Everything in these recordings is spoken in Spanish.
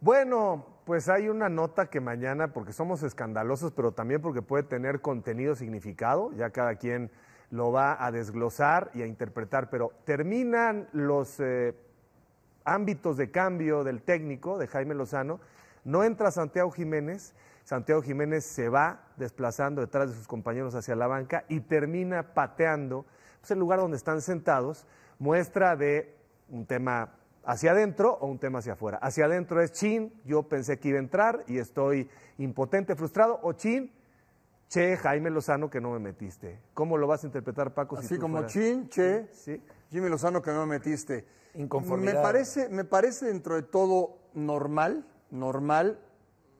Bueno, pues hay una nota que mañana, porque somos escandalosos, pero también porque puede tener contenido significado, ya cada quien lo va a desglosar y a interpretar, pero terminan los eh, ámbitos de cambio del técnico, de Jaime Lozano, no entra Santiago Jiménez, Santiago Jiménez se va desplazando detrás de sus compañeros hacia la banca y termina pateando pues, el lugar donde están sentados, muestra de un tema hacia adentro o un tema hacia afuera. Hacia adentro es chin, yo pensé que iba a entrar y estoy impotente, frustrado, o chin, che, Jaime Lozano, que no me metiste. ¿Cómo lo vas a interpretar, Paco? Así como chin, che, sí. Jimmy Lozano, que no me metiste. Inconformidad. parece, me parece dentro de todo normal, normal,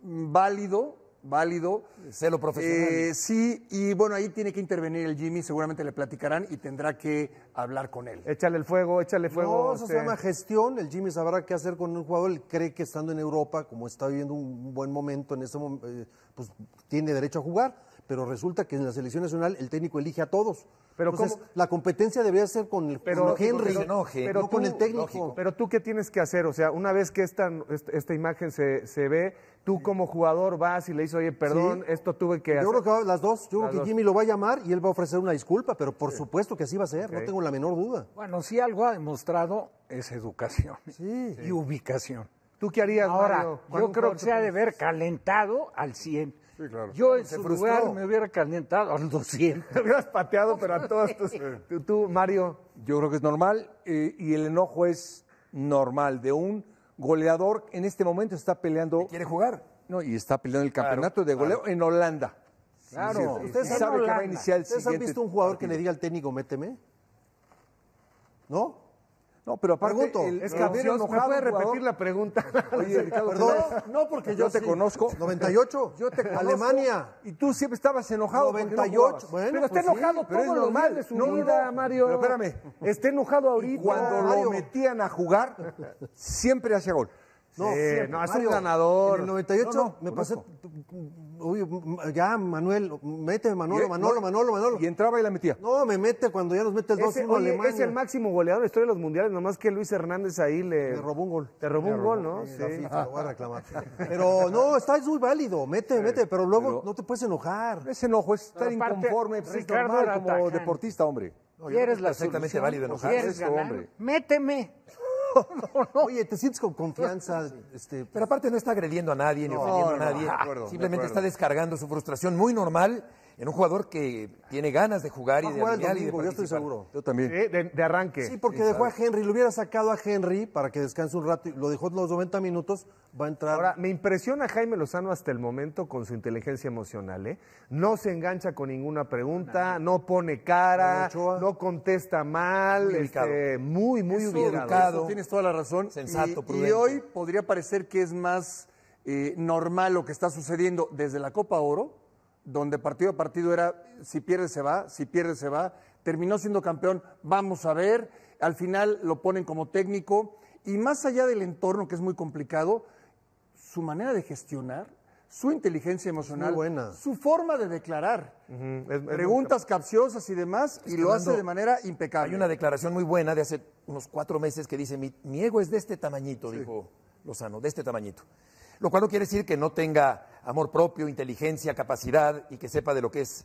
válido válido. Celo profesional. Eh, sí, y bueno, ahí tiene que intervenir el Jimmy, seguramente le platicarán y tendrá que hablar con él. Échale el fuego, échale fuego. No, eso se este. llama gestión. El Jimmy sabrá qué hacer con un jugador. Él cree que estando en Europa, como está viviendo un buen momento en ese momento, eh, pues tiene derecho a jugar pero resulta que en la selección nacional el técnico elige a todos. Pero Entonces, la competencia debería ser con el Henry, pero, no con el técnico. Pero tú qué tienes que hacer, o sea, una vez que esta, esta imagen se, ve, tú como jugador vas y le dices, oye, perdón, esto tuve que hacer. Yo creo que las dos, yo creo que Jimmy lo va a llamar y él va a ofrecer una disculpa, pero por supuesto que así va a ser, no tengo la menor duda. Bueno, si algo ha demostrado es educación y ubicación. ¿Tú qué harías, Ahora, Mario? Yo creo que se ha de haber calentado al 100. Sí, claro. Yo en su lugar me hubiera calentado al 200. Me hubieras pateado, pero a todos tus... Tú, Mario. Yo creo que es normal eh, y el enojo es normal de un goleador en este momento está peleando... ¿Quiere jugar? No, y está peleando el campeonato de goleo en Holanda. Claro. Ustedes saben que va a iniciar el ¿Ustedes han visto un jugador que le diga al técnico, méteme? ¿No? No, pero aparte, es que a enojado, ¿me repetir la pregunta? Oye, Ricardo, perdón. No, porque yo, te conozco. 98. Yo te conozco. Alemania. Y tú siempre estabas enojado. 98. bueno, pero está pues enojado Pero todo es normal. de su no, vida, Mario. Pero espérame, está enojado ahorita. cuando lo metían a jugar, siempre hacía gol. No, sí, ganador. 98 me pasé. ya, Manuel, mete Manuel Manolo, eh, Manolo, Manolo. Y entraba y la metía. No, me mete cuando ya nos metes dos en Alemania. Es el máximo goleador de historia de los mundiales, nomás que Luis Hernández ahí le. robó un gol. Te robó, un gol, ¿no? Sí. a reclamar. Pero no, está es muy válido. Mete, mete, pero luego no te puedes enojar. Ese enojo es estar inconforme, pues, como deportista, hombre. No, eres la válido enojarse. méteme no, oye, te sientes con confianza. Este, pues? Pero aparte no está agrediendo a nadie ni ofendiendo a nadie. Simplemente está descargando su frustración muy normal en un jugador que tiene ganas de jugar y de jugar y Yo estoy seguro. Yo también. Eh, de, arranque. Sí, porque dejó a Henry, lo hubiera sacado a Henry para que descanse un rato, y lo dejó los 90 minutos, va a entrar. Ahora, me impresiona Jaime Lozano hasta el momento con su inteligencia emocional, ¿eh? No se engancha con ninguna pregunta, no, pone cara, no, contesta mal, muy, este, muy, muy Tienes toda la razón. Sensato, y, Y hoy podría parecer que es más eh, normal lo que está sucediendo desde la Copa Oro donde partido a partido era si pierde se va, si pierde se va, terminó siendo campeón, vamos a ver, al final lo ponen como técnico y más allá del entorno que es muy complicado, su manera de gestionar, su inteligencia emocional, su forma de declarar, preguntas capciosas y demás, y lo hace de manera impecable. Hay una declaración muy buena de hace unos cuatro meses que dice, mi, ego es de este tamañito, dijo Lozano, de este tamañito. Lo cual no quiere decir que no tenga amor propio, inteligencia, capacidad y que sepa de lo que es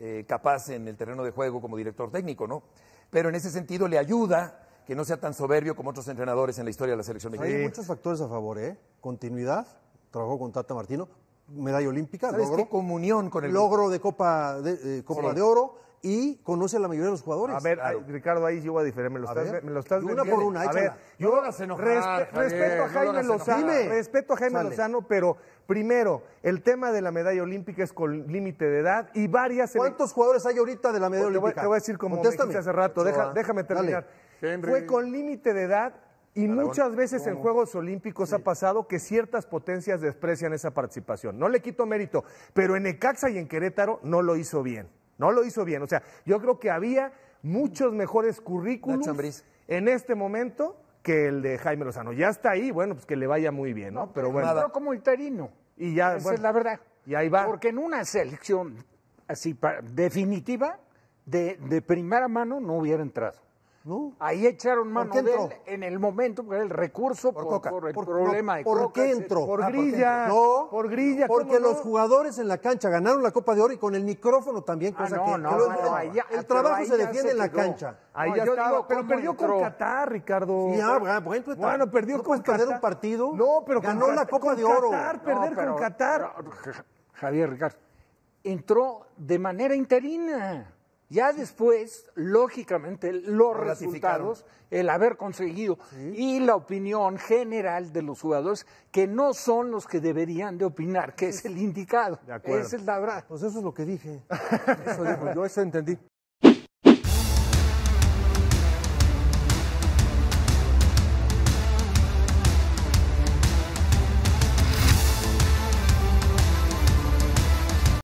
eh, capaz en el terreno de juego como director técnico, ¿no? Pero en ese sentido le ayuda que no sea tan soberbio como otros entrenadores en la historia de la selección mexicana. Hay muchos factores a favor, ¿eh? Continuidad, trabajo con Tata Martino, medalla olímpica, logro, comunión con el logro de Copa de, eh, Copa de Oro y conoce a la mayoría de los jugadores. A ver, Ricardo, ahí yo voy a diferir. Me lo estás, me lo estás una por una, a ver, yo no respeto, a Jaime Lozano, respeto a Jaime Lozano, pero primero, el tema de la medalla olímpica es con límite de edad y varias... ¿Cuántos jugadores hay ahorita de la medalla olímpica? Te voy, a decir como me hace rato, déjame terminar. Fue con límite de edad y muchas veces en Juegos Olímpicos ha pasado que ciertas potencias desprecian esa participación. No le quito mérito, pero en Ecaxa y en Querétaro no lo hizo bien. No lo hizo bien. O sea, yo creo que había muchos mejores currículums en este momento que el de Jaime Lozano. Ya está ahí, bueno, pues que le vaya muy bien, ¿no? pero bueno. como interino. Y ya, Esa es la verdad. Y ahí va. Porque en una selección así definitiva, de, de primera mano no hubiera entrado. Ahí echaron mano de en el momento, porque el recurso por, problema de ¿Por qué entró? Por ah, grilla. no, por grilla. Porque los jugadores en la cancha ganaron la Copa de Oro y con el micrófono también, ah, cosa que, no, el trabajo se defiende en la cancha. Ahí ya pero perdió con Qatar, Ricardo. Ah, pues, bueno, perdió con Qatar. perder un partido? No, pero ganó la Copa de Oro. perder con Qatar. Javier, Ricardo, entró de manera interina. Ya después, lógicamente, los resultados, el haber conseguido y la opinión general de los jugadores, que no son los que deberían de opinar, que es el indicado. De es el verdad. Pues eso es lo que dije. Eso digo, yo eso entendí.